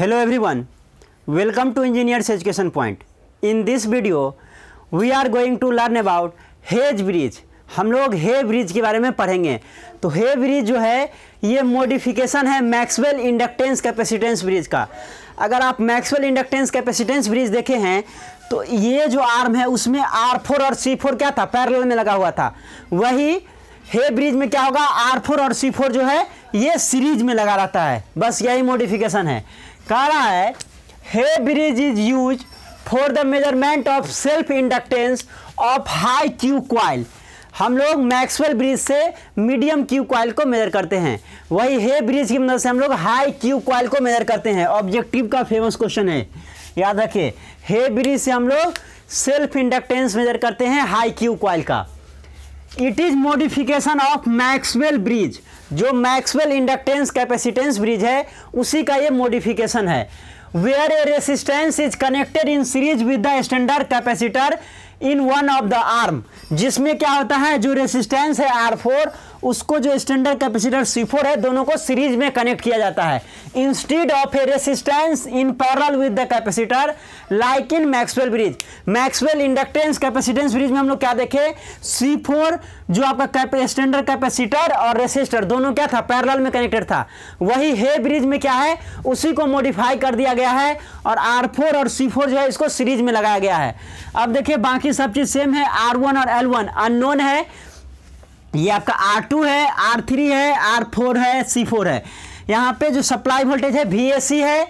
Hello everyone, welcome to Engineers Education Point. In this video, we are going to learn about Hay's bridge हम लोग हे bridge के बारे में पढ़ेंगे तो हे ब्रिज जो है ये मॉडिफिकेशन है मैक्सवेल इंडक्टेंस कैपेसिटेंस ब्रिज का अगर आप मैक्सवेल इंडक्टेंस कैपेसिटेंस ब्रिज देखे हैं तो ये जो आर्म है उसमें आर फोर और सी फोर क्या था पैरेलल में लगा हुआ था वही हे ब्रिज में क्या होगा आर फोर और सी फोर जो है ये सीरीज में लगा रहता है बस यही मॉडिफिकेशन है कह रहा है Hay bridge is use for the measurement of self inductance of high Q coil हम लोग मैक्सवेल ब्रिज से मीडियम क्यू क्वाइल को मेजर करते हैं वही हे ब्रिज की मदद से हम लोग हाई क्यू क्वाइल को मेजर करते हैं ऑब्जेक्टिव का फेमस क्वेश्चन है याद रखिए हे ब्रिज से हम लोग सेल्फ इंडक्टेंस मेजर करते हैं हाई क्यू क्वाइल का it is modification of Maxwell bridge जो मैक्सवेल इंडक्टेंस कैपेसिटेंस ब्रिज है उसी का ये मॉडिफिकेशन है where a resistance is connected in series with the standard capacitor in one of the arm जिसमें क्या होता है जो रेसिस्टेंस है आर फोर उसको जो स्टैंडर्ड कैपेसिटर सी फोर है दोनों को सीरीज में कनेक्ट किया जाता है instead of a resistance in parallel with the capacitor like in Maxwell bridge Maxwell inductance capacitance bridge में हम लोग क्या देखे सी फोर जो आपका स्टैंडर्ड कैपेसिटर और रेसिस्टर दोनों क्या था पैरल में कनेक्टेड था वही हे ब्रिज में क्या है उसी को मॉडिफाई कर दिया गया है और आर फोर और सी फोर जो है इसको सीरीज में लगाया गया है अब देखिए बाकी बाकी सब चीज़ सेम है आर वन और एल वन अननोन है ये आपका आर टू है आर थ्री है आर फोर है सी फोर है यहाँ पे जो सप्लाई वोल्टेज है वी ए सी है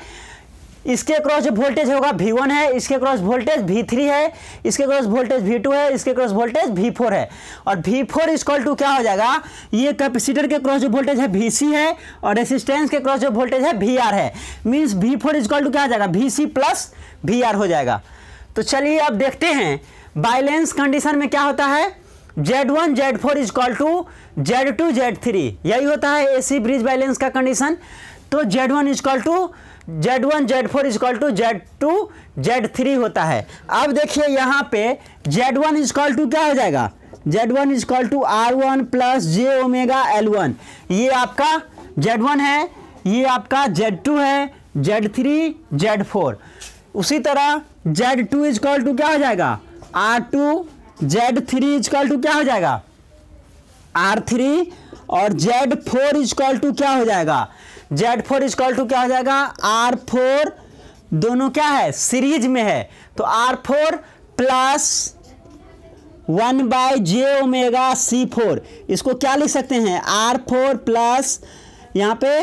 इसके क्रॉस जो वोल्टेज होगा वी वन है इसके क्रॉस वोल्टेज वी थ्री है इसके क्रॉस वोल्टेज वी टू है इसके क्रॉस वोल्टेज वी फोर है और वी फोर इजकॉल टू क्या हो जाएगा ये कैपेसिटर के क्रॉस जो वोल्टेज है वी सी है और रेसिस्टेंस के क्रॉस जो वोल्टेज है वी आर है means V four is equal to क्या हो जाएगा V C plus V R हो जाएगा तो चलिए अब देखते हैं बाइलेंस कंडीशन में क्या होता है Z one Z four is equal to Z two Z three यही होता है एसी ब्रिज बैलेंस का कंडीशन तो Z one is equal to Z one Z four is equal to Z two Z three होता है अब देखिए यहाँ पे Z one is equal to क्या हो जाएगा Z one is equal to R one plus J omega L one ये आपका जेड वन है ये आपका जेड टू है जेड थ्री जेड फोर उसी तरह Z two is equal to क्या हो जाएगा R two Z three is equal to क्या हो जाएगा आर थ्री और जेड फोर इजकल टू क्या हो जाएगा जेड फोर इजकल टू क्या हो जाएगा आर फोर दोनों क्या है सीरीज में है तो R four plus one by J omega C four इसको क्या लिख सकते हैं आर फोर प्लस यहाँ पे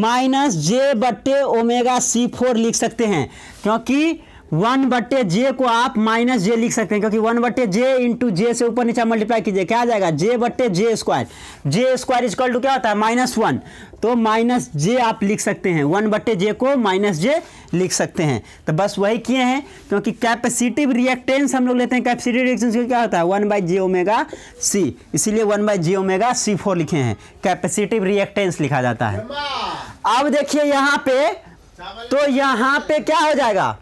माइनस जे बट्टे ओमेगा सी फोर लिख सकते हैं क्योंकि वन बट्टे जे को आप माइनस जे लिख सकते हैं क्योंकि वन बट्टे जे इंटू जे से ऊपर नीचे मल्टीप्लाई कीजिए क्या आ जाएगा जे बट्टे J square J square is to क्या होता है माइनस वन तो माइनस जे आप लिख सकते हैं वन बट्टे जे को माइनस जे लिख सकते हैं तो बस वही किए हैं क्योंकि कैपेसिटिव रिएक्टेंस हम लोग लेते हैं कैपेसिटिव रिएक्टेंस क्या होता है one by J omega C इसीलिए one by J omega C four लिखे हैं कैपेसिटिव रिएक्टेंस लिखा जाता है अब देखिए यहाँ पे तो यहाँ पे क्या हो जाएगा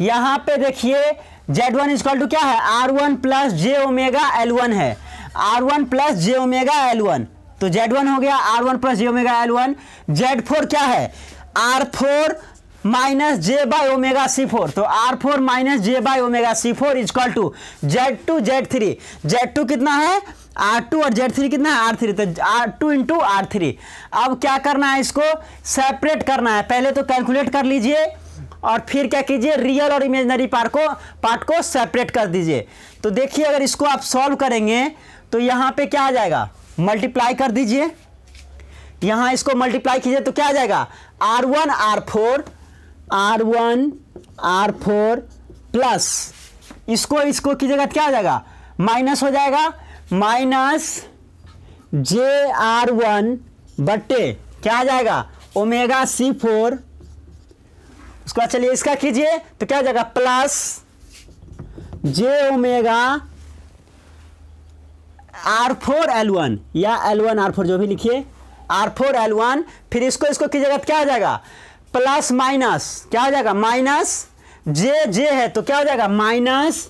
यहां पे देखिए जेड वन इजकॉल टू क्या है R one plus J omega L one है R one plus J omega L one तो जेड वन हो गया R one plus J omega L one Z four क्या है R four minus J by omega C four तो R four minus J by omega C four is equal to Z two Z three Z two कितना है R two और Z three कितना है R three तो R two into R three अब क्या करना है इसको सेपरेट करना है पहले तो कैलकुलेट कर लीजिए और फिर क्या कीजिए रियल और इमेजनरी पार्ट को पार्ट को सेपरेट कर दीजिए तो देखिए अगर इसको आप सॉल्व करेंगे तो यहाँ पे क्या आ जाएगा मल्टीप्लाई कर दीजिए यहाँ इसको मल्टीप्लाई कीजिए तो क्या आ जाएगा R one R four R one R four plus इसको इसको कीजिएगा क्या आ जाएगा माइनस हो जाएगा माइनस जे आर वन बट्टे क्या आ जाएगा ओमेगा सी फोर उसके बाद अच्छा चलिए इसका कीजिए तो क्या हो जाएगा plus J omega R four L one या एल वन आर फोर जो भी लिखिए आर फोर एल वन फिर इसको इसको कीजिएगा क्या हो जाएगा प्लस माइनस क्या हो जाएगा माइनस जे जे है तो क्या हो जाएगा minus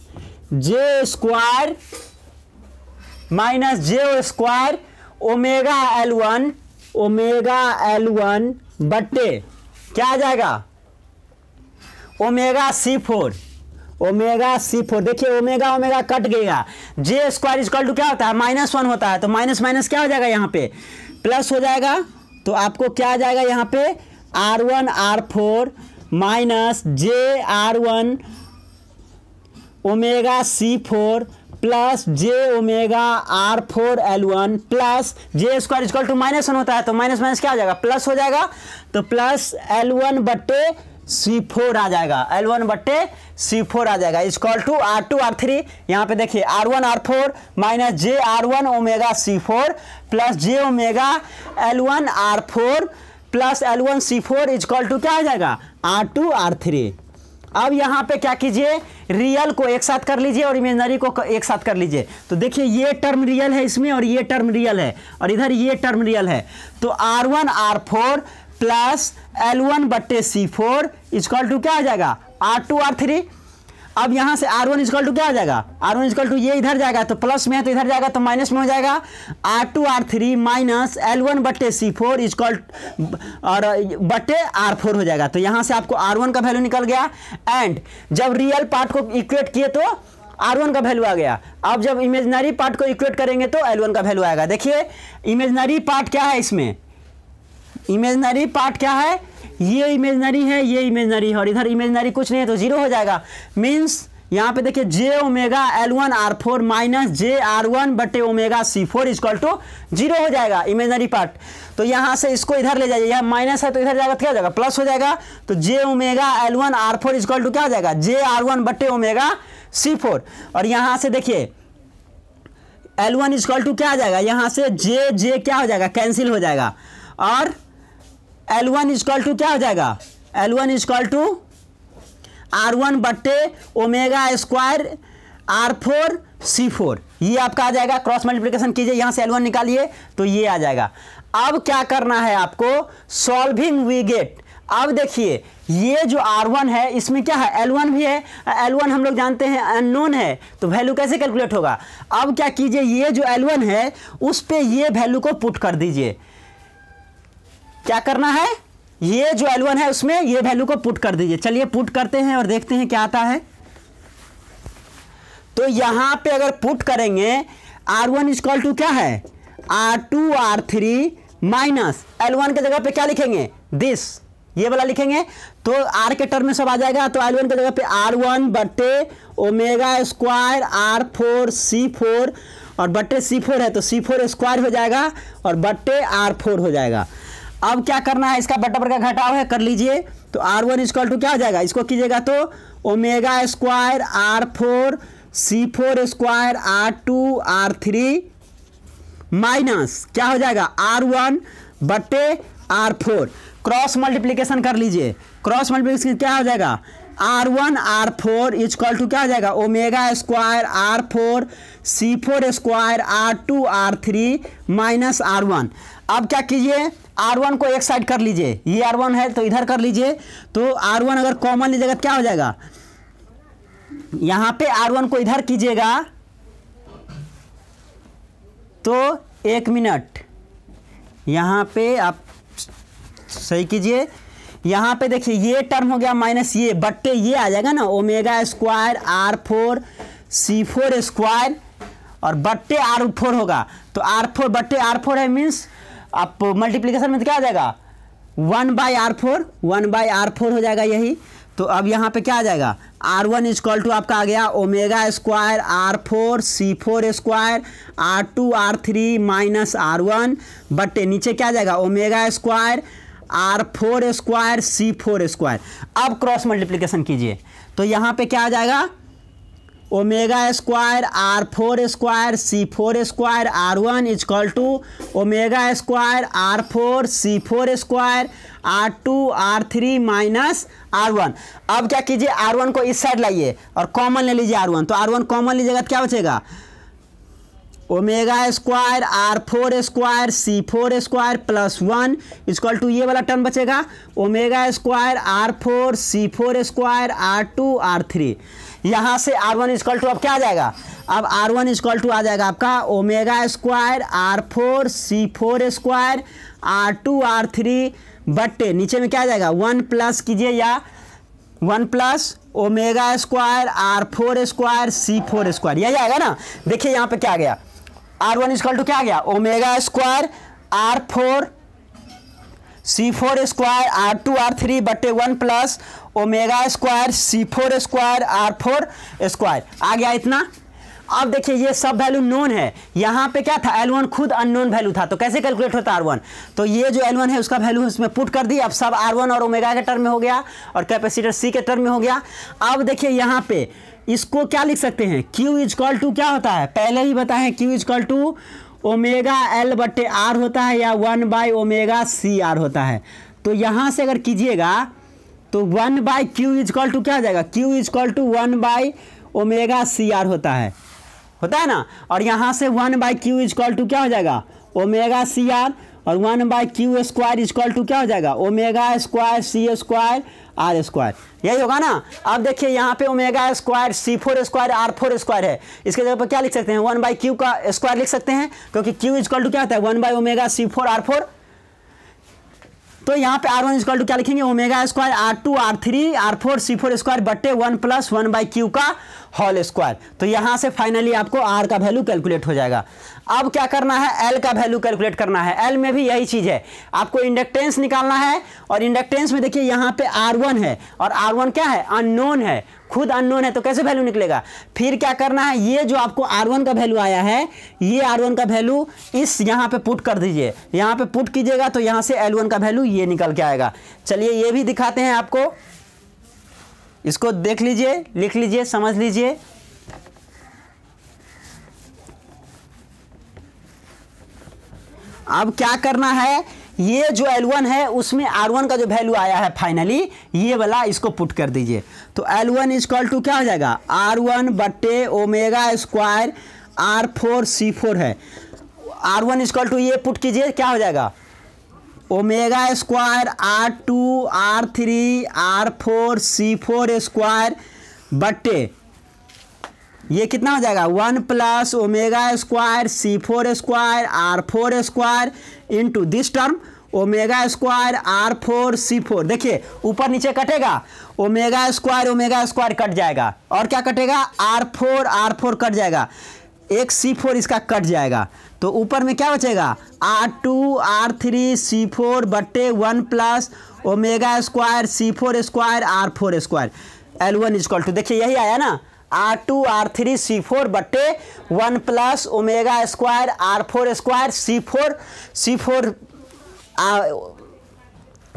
J square minus J square omega L one omega L one बट्टे क्या आ जाएगा omega C four omega C four देखिए ओमेगा ओमेगा कट गया जे स्क्वायर इजकल टू क्या होता है माइनस वन होता है तो माइनस माइनस क्या हो जाएगा यहाँ पे प्लस हो जाएगा तो आपको क्या आ जाएगा यहाँ पे R one R four minus J R one omega C four plus J omega R four L one plus J square is equal to minus one होता है तो माइनस माइनस क्या हो जाएगा प्लस हो जाएगा तो प्लस एल वन बट्टे सी फोर आ जाएगा एल वन बट्टे सी फोर आ जाएगा is equal to R two R three यहाँ पे देखिए R one R four minus J R one omega C four plus J omega L one R four plus L one C four is equal to क्या आ जाएगा R two R three अब यहाँ पे क्या कीजिए रियल को एक साथ कर लीजिए और इमेजनरी को एक साथ कर लीजिए तो देखिए ये टर्म रियल है इसमें और ये टर्म रियल है और इधर ये टर्म रियल है तो R one R four plus L one बट्टे सी फोर इजकॉल टू क्या आ जाएगा आर टू आर थ्री अब यहाँ से आर वन इजकॉल टू क्या आ जाएगा आर वन इजकॉल टू ये इधर जाएगा तो प्लस में है तो इधर जाएगा तो माइनस में हो जाएगा R two R three minus L one बट्टे सी फोर इजकॉल और बट्टे आर फोर हो जाएगा तो यहाँ से आपको आर वन का वैल्यू निकल गया एंड जब रियल पार्ट को इक्वेट किए तो आर वन का वैल्यू आ गया अब जब इमेजनरी पार्ट को इक्वेट करेंगे तो एल वन का वैल्यू आएगा देखिए इमेजनरी पार्ट क्या है इसमें इमेजनरी पार्ट क्या है ये इमेजनरी है ये इमेजनरी है और इधर इमेजनरी कुछ नहीं है तो जीरो हो जाएगा मीन्स यहाँ पे देखिए J omega L one R four minus J R one बटे omega C four is equal to zero हो जाएगा इमेजनरी पार्ट तो यहाँ से इसको इधर ले जाइए यहाँ माइनस है तो इधर जाएगा तो क्या हो जाएगा प्लस हो जाएगा तो J omega L one R four is equal to क्या हो जाएगा जे आर वन बटे ओमेगा सी फोर और यहाँ से देखिए एल वन इजक्ल टू क्या आ जाएगा यहाँ से जे जे क्या हो जाएगा कैंसिल हो जाएगा और एल वन इजकॉल टू क्या हो जाएगा L one is equal to R one बट्टे omega square R four C four ये आपका आ जाएगा क्रॉस मल्टीप्लीकेशन कीजिए यहाँ से एल वन निकालिए तो ये आ जाएगा अब क्या करना है आपको सॉल्विंग वी गेट अब देखिए ये जो R1 है इसमें क्या है L1 भी है L1 हम लोग जानते हैं अननोन है तो वैल्यू कैसे कैलकुलेट होगा अब क्या कीजिए ये जो L1 है उस पर ये वैल्यू को पुट कर दीजिए क्या करना है ये जो एल है उसमें ये वैल्यू को पुट कर दीजिए चलिए पुट करते हैं और देखते हैं क्या आता है तो यहां पे अगर पुट करेंगे आर वन इजकॉल टू क्या है R two R three minus L one के जगह पे क्या लिखेंगे दिस ये वाला लिखेंगे तो आर के टर्म में सब आ जाएगा तो एल वन के जगह पे आर वन बटे omega square R four C four और बटे सी फोर है तो सी फोर स्क्वायर हो जाएगा और बटे आर फोर हो जाएगा अब क्या करना है इसका बटा का घटाव है कर लीजिए तो आर वन स्क्वायर टू क्या हो जाएगा इसको कीजिएगा तो omega square R four C four square R two R three minus क्या हो जाएगा आर वन बट्टे आर फोर क्रॉस मल्टीप्लीकेशन कर लीजिए क्रॉस मल्टीप्लीकेशन क्या हो जाएगा R one R four is equal to क्या हो जाएगा omega square R four C four square R two R three minus R one अब क्या कीजिए R1 को एक साइड कर लीजिए ये R1 है तो इधर कर लीजिए तो R1 अगर कॉमन लीजिएगा तो क्या हो जाएगा यहां पे R1 को इधर कीजिएगा तो एक मिनट यहां पे आप सही कीजिए यहां पे देखिए ये टर्म हो गया माइनस ये बट्टे ये आ जाएगा ना omega square R four C four square और बट्टे आर फोर होगा तो आर फोर बट्टे आर फोर है मीन्स आप मल्टीप्लीकेशन में तो क्या आ जाएगा one by R four one by R four हो जाएगा यही तो अब यहाँ पे क्या आ जाएगा आर वन इजक्वल टू आपका आ गया omega square R four C four square R two R three minus R one but नीचे क्या आ जाएगा omega square R four square C four square अब क्रॉस मल्टीप्लीकेशन कीजिए तो यहाँ पे क्या आ जाएगा omega square R four square C four square R one is to omega square R four C four square R two R three minus R one अब क्या कीजिए आर वन को इस साइड लाइए और कॉमन ले लीजिए आर वन तो आर वन कॉमन लीजिएगा तो क्या बचेगा omega square R four square C four square plus one is equal to ये वाला टर्म बचेगा omega square R four C four square R two R three यहाँ से आर वन इजकल टू अब क्या आ जाएगा अब आर वन इजकल टू आ जाएगा आपका omega square R four C four square R two R three बट्टे नीचे में क्या आ जाएगा वन प्लस कीजिए या one plus omega square R four square C four square यही आएगा ना देखिए यहाँ पे क्या आ गया आर वन इजकल टू क्या आ गया omega square R four C four square R two R three बटे one plus omega square C four square R four square आ गया इतना अब देखिए ये सब वैल्यू नोन है यहाँ पे क्या था एल वन खुद अननोन वैल्यू था तो कैसे कैलकुलेट होता आर वन तो ये जो एल वन है उसका वैल्यू उसमें पुट कर दी अब सब आर वन और ओमेगा के टर्म में हो गया और कैपेसिटर सी के टर्म में हो गया अब देखिए यहाँ पे इसको क्या लिख सकते हैं क्यू इज कॉल टू क्या होता है पहले ही बताएं Q is equal to omega L बटे आर होता है या one by omega C R होता है तो यहाँ से अगर कीजिएगा तो one by Q is equal to क्या हो जाएगा Q is equal to one by omega C R होता है होता है ना और यहाँ से one by Q is equal to क्या हो जाएगा ओमेगा सी आर और one by Q square is equal to क्या हो जाएगा omega square C square R square यही होगा ना अब देखिए यहाँ पे omega square C four square R four square है इसके जगह पर क्या लिख सकते हैं वन बाई क्यू का स्क्वायर लिख सकते हैं क्योंकि क्यू इजक्वल टू क्या होता है one by omega C four R four तो यहाँ पे आर वन स्क्वायर टू क्या लिखेंगे omega square R two R three R four C four square बटे one plus one by Q का होल स्क्वायर तो यहाँ से फाइनली आपको आर का वैल्यू कैलकुलेट हो जाएगा अब क्या करना है एल का वैल्यू कैलकुलेट करना है एल में भी यही चीज़ है आपको इंडक्टेंस निकालना है और इंडक्टेंस में देखिए यहाँ पे R1 है और R1 क्या है अननोन है खुद अननोन है तो कैसे वैल्यू निकलेगा फिर क्या करना है ये जो आपको R1 का वैल्यू आया है ये R1 का वैल्यू इस यहाँ पे पुट कर दीजिए यहाँ पे पुट कीजिएगा तो यहाँ से वन का वैल्यू ये निकल के आएगा चलिए ये भी दिखाते हैं आपको इसको देख लीजिए लिख लीजिए समझ लीजिए अब क्या करना है ये जो L1 है उसमें R1 का जो वैल्यू आया है फाइनली ये वाला इसको पुट कर दीजिए तो L1 वन इजक्वल टू क्या हो जाएगा R1 वन बट्टे omega square R four C four है R1 वन कॉल टू ये पुट कीजिए क्या हो जाएगा omega square R two R three R four C four square बट्टे ये कितना हो जाएगा one plus omega square C four square R four square into this term omega square R four C four देखिए ऊपर नीचे कटेगा omega square omega square cut जाएगा और क्या कटेगा are four R four cut जाएगा एक सी फोर इसका कट जाएगा तो ऊपर में क्या बचेगा R two R three C four बटे one plus omega square C four square R four square L one is equal to देखिए यही आया ना R two R three C four बट्टे one plus omega square R four square C four C four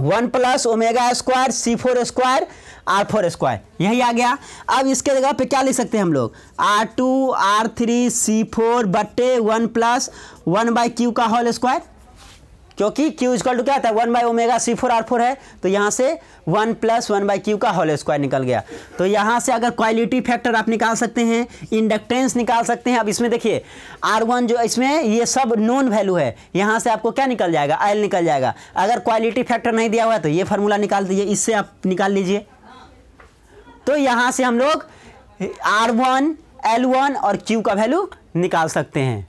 one plus omega square C four square R four square यही आ गया अब इसके जगह पे क्या लिख सकते हैं हम लोग R two R three C four बट्टे one plus one by Q का होल स्क्वायर क्योंकि क्यू इजकल टू क्या था one by omega C four R four है तो यहाँ से one plus one by Q का होल स्क्वायर निकल गया तो यहाँ से अगर क्वालिटी फैक्टर आप निकाल सकते हैं इंडक्टेंस निकाल सकते हैं अब इसमें देखिए आर वन जो इसमें ये सब नॉन वैल्यू है यहाँ से आपको क्या निकल जाएगा एल निकल जाएगा अगर क्वालिटी फैक्टर नहीं दिया हुआ है तो ये फार्मूला निकाल दीजिए इससे आप निकाल लीजिए तो यहाँ से हम लोग आर वन एल वन और क्यू का वैल्यू निकाल सकते हैं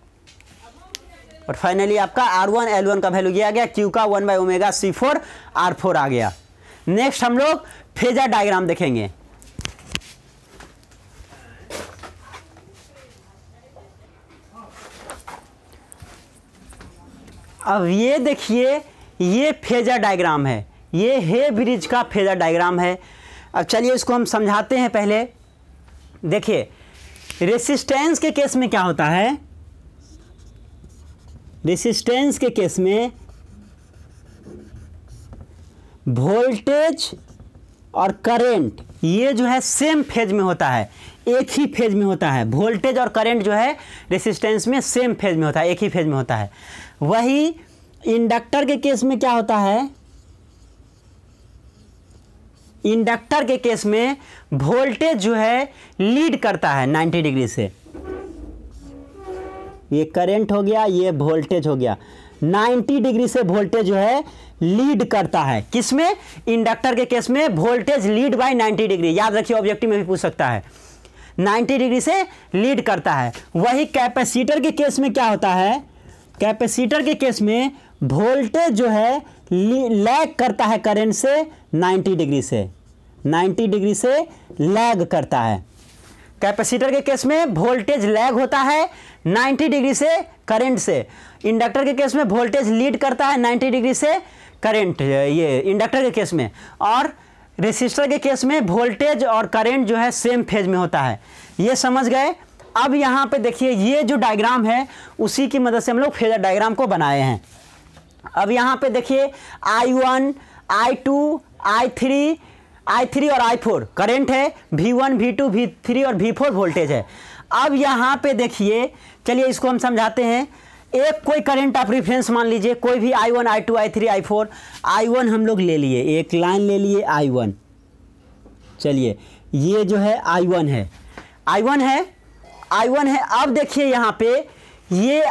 और फाइनली आपका आर वन एल वन का वैल्यू किया गया Q का one by omega C four R four आ गया नेक्स्ट हम लोग फेजर डायग्राम देखेंगे अब ये देखिए ये फेजर डायग्राम है ये हे ब्रिज का फेजर डायग्राम है अब चलिए इसको हम समझाते हैं पहले देखिए रेसिस्टेंस के केस में क्या होता है रेसिस्टेंस के केस में वोल्टेज और करंट ये जो है सेम फेज में होता है एक ही फेज में होता है वोल्टेज और करंट जो है रेसिस्टेंस में सेम फेज में होता है एक ही फेज में होता है वही इंडक्टर के केस में क्या होता है इंडक्टर के केस में वोल्टेज जो है लीड करता है 90 डिग्री से ये करेंट हो गया ये वोल्टेज हो गया 90 डिग्री से वोल्टेज जो है लीड करता है किसमें इंडक्टर के केस में वोल्टेज लीड बाय 90 डिग्री याद रखिए ऑब्जेक्टिव में भी पूछ सकता है 90 डिग्री से लीड करता है वही कैपेसिटर के केस में क्या होता है कैपेसिटर के केस में वोल्टेज जो है लैग करता है करंट से 90 डिग्री से 90 डिग्री से लैग करता है कैपेसिटर के केस में वोल्टेज लैग होता है 90 डिग्री से करंट से इंडक्टर के केस में वोल्टेज लीड करता है 90 डिग्री से करंट ये इंडक्टर के केस में और रेसिस्टर के केस में वोल्टेज और करंट जो है सेम फेज में होता है ये समझ गए अब यहाँ पे देखिए ये जो डायग्राम है उसी की मदद से हम लोग फेजर डायग्राम को बनाए हैं अब यहाँ पर देखिए I one I two I three I3 और I4 करंट है V1, V2, V3 और V4 वोल्टेज है अब यहाँ पे देखिए चलिए इसको हम समझाते हैं एक कोई करंट आप रिफरेंस मान लीजिए कोई भी I1, I2, I3, I4, I1 हम लोग ले लिए एक लाइन ले लिए I1 चलिए ये जो है I1 है I1 है I1 है अब देखिए यहाँ पे ये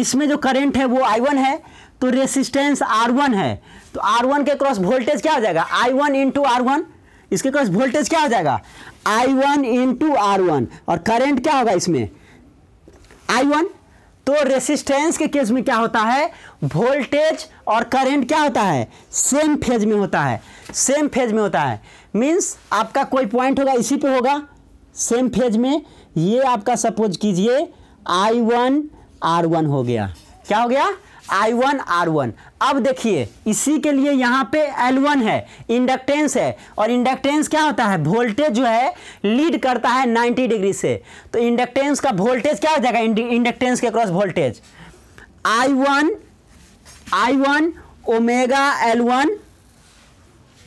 इसमें जो करंट है वो I1 है तो रेसिस्टेंस R1 है तो R1 के क्रॉस वोल्टेज क्या हो जाएगा I1 one into R one इसके क्रॉस वोल्टेज क्या हो जाएगा I one into R one और करेंट क्या होगा इसमें आई वन तो रेसिस्टेंस के केस में क्या होता है वोल्टेज और करंट क्या होता है सेम फेज में होता है सेम फेज में होता है मींस आपका कोई पॉइंट होगा इसी पे होगा सेम फेज में ये आपका सपोज कीजिए आई वन आर वन हो गया क्या हो गया आई वन आर वन अब देखिए इसी के लिए यहाँ पे एल वन है इंडक्टेंस है और इंडक्टेंस क्या होता है वोल्टेज जो है लीड करता है नाइन्टी डिग्री से तो इंडक्टेंस का वोल्टेज क्या हो जाएगा इंडक्टेंस के cross voltage I one I one omega L one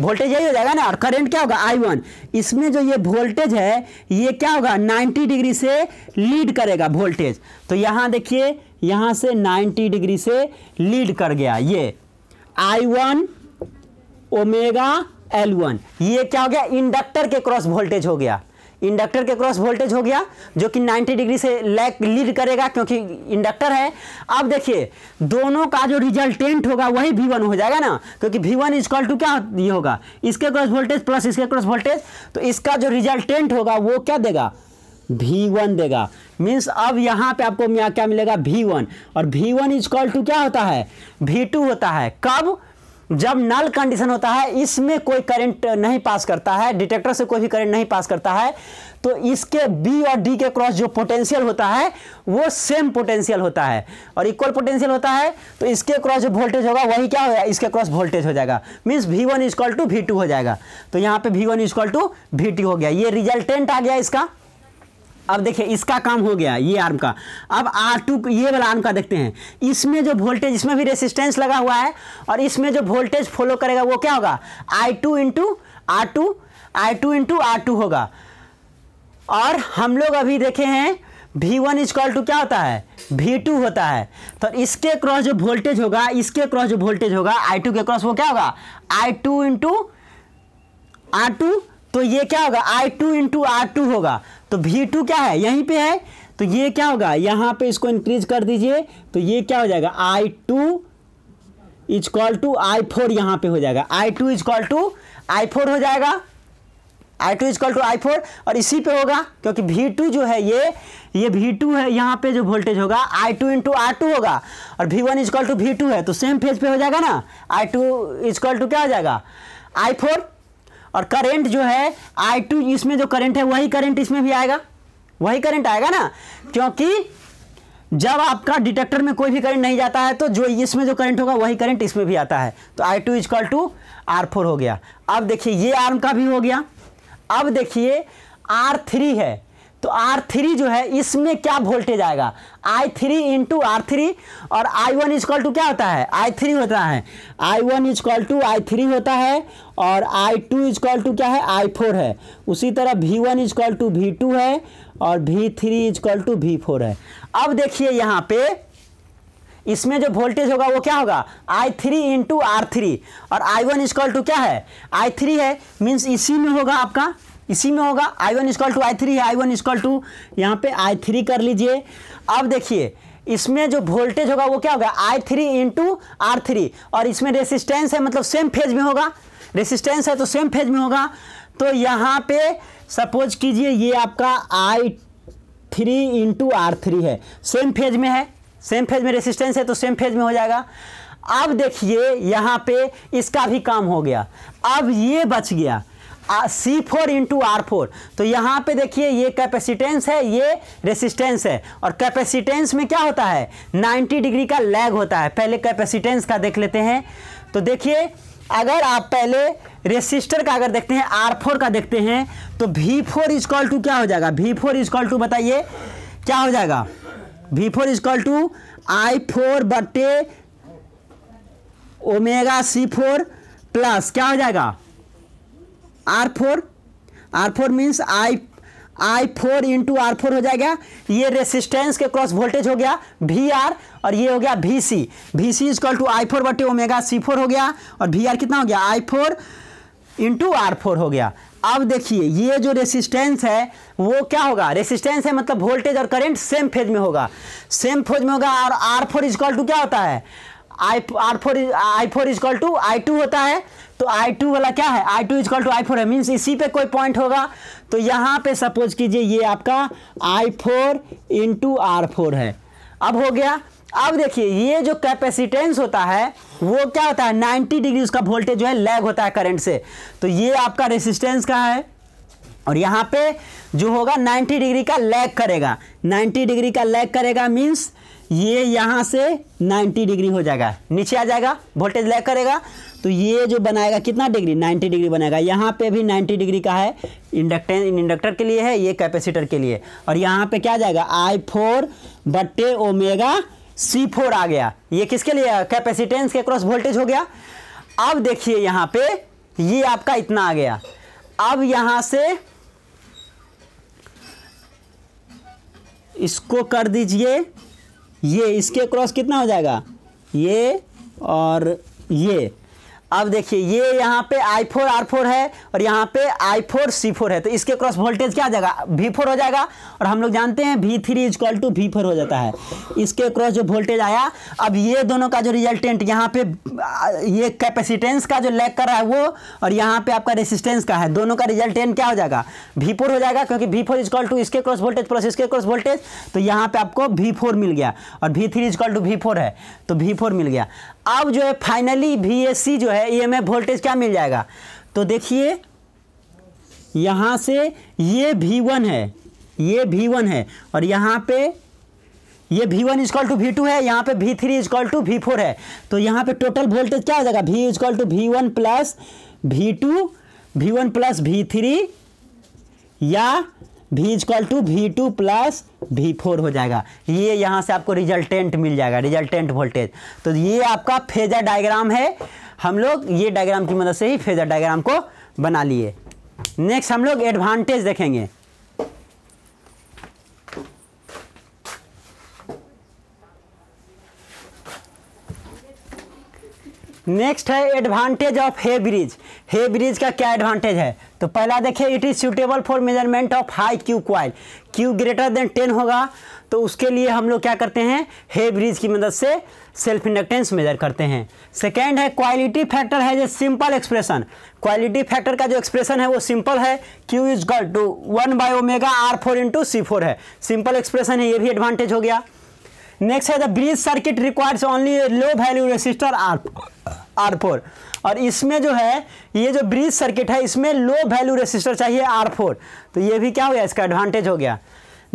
voltage यही हो जाएगा ना और करंट क्या होगा आई वन इसमें जो ये वोल्टेज है ये क्या होगा 90 डिग्री से लीड करेगा वोल्टेज तो यहां देखिए यहां से 90 डिग्री से लीड कर गया ये I one omega L one ये क्या हो गया इंडक्टर के क्रॉस वोल्टेज हो गया इंडक्टर के क्रॉस वोल्टेज हो गया जो कि 90 डिग्री से लैग लीड करेगा क्योंकि इंडक्टर है अब देखिए दोनों का जो रिजल्टेंट होगा वही वी वन हो जाएगा ना क्योंकि वी वन कॉल टू क्या ये होगा इसके क्रॉस वोल्टेज प्लस इसके क्रॉस वोल्टेज तो इसका जो रिजल्टेंट होगा वो क्या देगा वी वन देगा मीन्स अब यहाँ पे आपको क्या मिलेगा भी वन और भी वन इज कॉल टू क्या होता है भी टू होता है कब जब नल कंडीशन होता है इसमें कोई करंट नहीं पास करता है डिटेक्टर से कोई भी करंट नहीं पास करता है तो इसके बी और डी के क्रॉस जो पोटेंशियल होता है वो सेम पोटेंशियल होता है और इक्वल पोटेंशियल होता है तो इसके क्रॉस जो वोल्टेज होगा वही क्या होगा इसके क्रॉस वोल्टेज हो जाएगा means V one is equal to V two हो जाएगा तो यहाँ पे V one is equal to V two हो गया ये रिजल्टेंट आ गया इसका अब देखिए इसका काम हो गया ये आर्म का अब आर टू ये वाला आर्म का देखते हैं इसमें जो वोल्टेज इसमें भी रेसिस्टेंस लगा हुआ है और इसमें जो वोल्टेज फॉलो करेगा वो क्या होगा I two into R two I two into R two होगा और हम लोग अभी देखे हैं V one is equal to क्या होता है वी टू होता है तो इसके क्रॉस जो वोल्टेज होगा इसके क्रॉस जो वोल्टेज होगा आई टू के क्रॉस वो क्या होगा I two into R two तो ये क्या होगा I two into R two होगा तो वी टू क्या है यहीं पे है तो ये क्या होगा यहाँ पे इसको इंक्रीज कर दीजिए तो ये क्या हो जाएगा I two is equal to I four यहाँ पर हो जाएगा I two is equal to I four हो जाएगा I two equal to I four और इसी पे होगा क्योंकि वी टू जो है ये ये वी टू है यहां पे जो वोल्टेज होगा I two into R two होगा और V one equal to V two है तो सेम फेज पे हो जाएगा ना आई टू कॉल टू क्या हो जाएगा आई फोर और करंट जो है आई टू इसमें जो करंट है वही करंट इसमें भी आएगा वही करंट आएगा ना क्योंकि जब आपका डिटेक्टर में कोई भी करंट नहीं जाता है तो जो इसमें जो करंट होगा वही करंट इसमें भी आता है तो I two is equal to R four हो गया अब देखिए ये आर्म का भी हो गया अब देखिए आर थ्री है तो आर थ्री जो है इसमें क्या वोल्टेज आएगा I three into R three और आई वन इजकॉल टू क्या होता है आई थ्री होता है I one is equal to I three होता है और आई टू इजकॉल टू क्या है आई फोर है उसी तरह V one is equal to V two है और V three is equal to V four है अब देखिए यहाँ पे इसमें जो वोल्टेज होगा वो क्या होगा I three into R three और आई वन इजकॉल टू क्या है आई थ्री है मीन्स इसी में होगा आपका इसी में होगा I one equal to I three है आई वन स्क्वल टू यहाँ पे आई थ्री कर लीजिए अब देखिए इसमें जो वोल्टेज होगा वो क्या होगा I three into R three और इसमें रेसिस्टेंस है मतलब सेम फेज में होगा रेसिस्टेंस है तो सेम फेज में होगा तो यहाँ पे सपोज कीजिए ये आपका I three into R three है सेम फेज में है सेम फेज में रेसिस्टेंस है तो सेम फेज में हो जाएगा अब देखिए यहाँ पे इसका भी काम हो गया अब ये बच गया C four into R four तो यहाँ पे देखिए ये कैपेसिटेंस है ये रेसिस्टेंस है और कैपेसिटेंस में क्या होता है 90 डिग्री का लैग होता है पहले कैपेसिटेंस का देख लेते हैं तो देखिए अगर आप पहले रेसिस्टर का अगर देखते हैं आर फोर का देखते हैं तो वी फोर इजकॉल टू क्या हो जाएगा वी फोर इजकॉल टू बताइए क्या हो जाएगा V four is equal to I four बटे ओमेगा सी फोर प्लस क्या हो जाएगा R four R four means I I four into R four हो जाएगा ये रेसिस्टेंस के क्रॉस वोल्टेज हो गया वी आर और ये हो गया V C V C is equal to I four बटे ओमेगा सी फोर हो गया और वी आर कितना हो गया I four into R four हो गया अब देखिए ये जो रेसिस्टेंस है वो क्या होगा रेसिस्टेंस है मतलब वोल्टेज और करंट सेम फेज में होगा सेम फेज में होगा और आर फोर इजकॉल टू क्या होता है I R four I four is equal to I two होता है तो आई टू वाला क्या है I two is equal to I four है मीन्स इसी पे कोई पॉइंट होगा तो यहाँ पे सपोज कीजिए ये आपका I four into R four है अब हो गया अब देखिए ये जो कैपेसिटेंस होता है वो क्या होता है 90 डिग्री उसका वोल्टेज जो है लैग होता है करंट से तो ये आपका रेसिस्टेंस का है और यहाँ पे जो होगा 90 डिग्री का लैग करेगा 90 डिग्री का लैग करेगा मीन्स ये यहाँ से 90 डिग्री हो जाएगा नीचे आ जाएगा वोल्टेज लैग करेगा तो ये जो बनाएगा कितना डिग्री 90 डिग्री बनाएगा यहाँ पे भी 90 डिग्री का है इंडक्टेंस इंडक्टर के लिए है ये कैपेसिटर के लिए और यहाँ पे क्या जाएगा आई फोर बट्टे ओमेगा सी फोर आ गया ये किसके लिए कैपेसिटेंस के क्रॉस वोल्टेज हो गया अब देखिए यहाँ पे ये आपका इतना आ गया अब यहाँ से इसको कर दीजिए ये इसके क्रॉस कितना हो जाएगा ये और ये अब देखिए ये यहाँ पे I4 R4 है और यहाँ पे I4 C4 है तो इसके क्रॉस वोल्टेज क्या जाएगा जाएगा V4 हो जाएगा और हम लोग जानते हैं V3 three equal to we हो जाता है इसके क्रॉस जो वोल्टेज आया अब ये दोनों का जो रिजल्टेंट यहाँ पे ये कैपेसिटेंस का जो लैग कर रहा है वो और यहाँ पे आपका रेसिस्टेंस का है दोनों का रिजल्टेंट क्या हो जाएगा फोर हो जाएगा क्योंकि वी फोर इक्वल टू इसके क्रॉस वोल्टेज प्लस इसके क्रॉस वोल्टेज तो यहाँ पे आपको फोर मिल गया और V is equal to four है तो फोर मिल गया अब जो है फाइनली वी जो है ई e वोल्टेज क्या मिल जाएगा तो देखिए यहाँ से ये वी वन है ये वी वन है और यहाँ पे ये V one is equal to V two है यहाँ पे V three is equal to V four है तो यहाँ पे टोटल वोल्टेज क्या हो जाएगा V is equal to V one plus V two V one plus V three या भी is equal to V two plus V four हो जाएगा ये यहाँ से आपको रिजल्टेंट मिल जाएगा रिजल्टेंट वोल्टेज तो ये आपका फेजर डायग्राम है हम लोग ये डायग्राम की मदद से ही फेजर डायग्राम को बना लिए नेक्स्ट हम लोग एडवांटेज देखेंगे नेक्स्ट है advantage of Hay bridge Hay bridge का क्या एडवांटेज है तो पहला देखिए it is suitable for measurement of high Q coil Q greater than ten होगा तो उसके लिए हम लोग क्या करते हैं हे ब्रिज की मदद से सेल्फ इंडक्टेंस मेजर करते हैं सेकेंड है क्वालिटी फैक्टर है जो सिंपल एक्सप्रेशन क्वालिटी फैक्टर का जो एक्सप्रेशन है वो सिंपल है Q is equal to one by omega R four into C four है सिंपल एक्सप्रेशन है ये भी एडवांटेज हो गया नेक्स्ट है the bridge circuit requires only low value resistor R R four और इसमें जो है ये जो ब्रिज सर्किट है इसमें लो वैल्यू रेसिस्टर चाहिए आर फोर तो ये भी क्या हो गया इसका एडवांटेज हो गया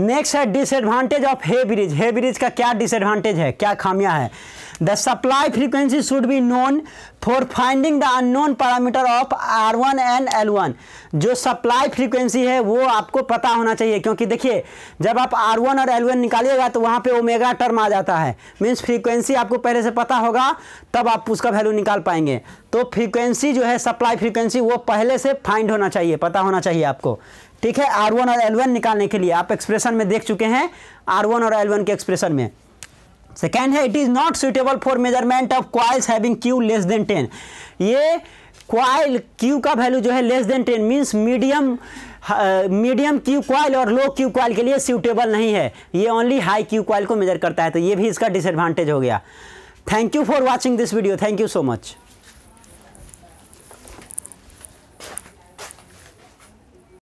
नेक्स्ट है disadvantage of Hay bridge Hay bridge का क्या डिसएडवांटेज है क्या खामियां है the supply frequency should be known for finding the unknown parameter of R one and L one जो सप्लाई फ्रीक्वेंसी है वो आपको पता होना चाहिए क्योंकि देखिए जब आप आर वन और एल वन निकालिएगा तो वहाँ पे ओमेगा टर्म आ जाता है मीन्स फ्रीक्वेंसी आपको पहले से पता होगा तब आप उसका वैल्यू निकाल पाएंगे तो फ्रीक्वेंसी जो है सप्लाई फ्रीक्वेंसी वो पहले से फाइंड होना चाहिए पता होना चाहिए आपको ठीक है आर वन और एल वन निकालने के लिए आप एक्सप्रेशन में देख चुके हैं आर वन और एल वन के एक्सप्रेशन में सेकेंड है it is not suitable for measurement of coils having Q less than ten ये क्वाइल क्यू का वैल्यू जो है less than ten means medium medium Q coil और लो क्यू क्वाइल के लिए सूटेबल नहीं है ये ओनली हाई क्यू क्वाइल को मेजर करता है तो ये भी इसका डिसएडवांटेज हो गया thank you for watching this video thank you so much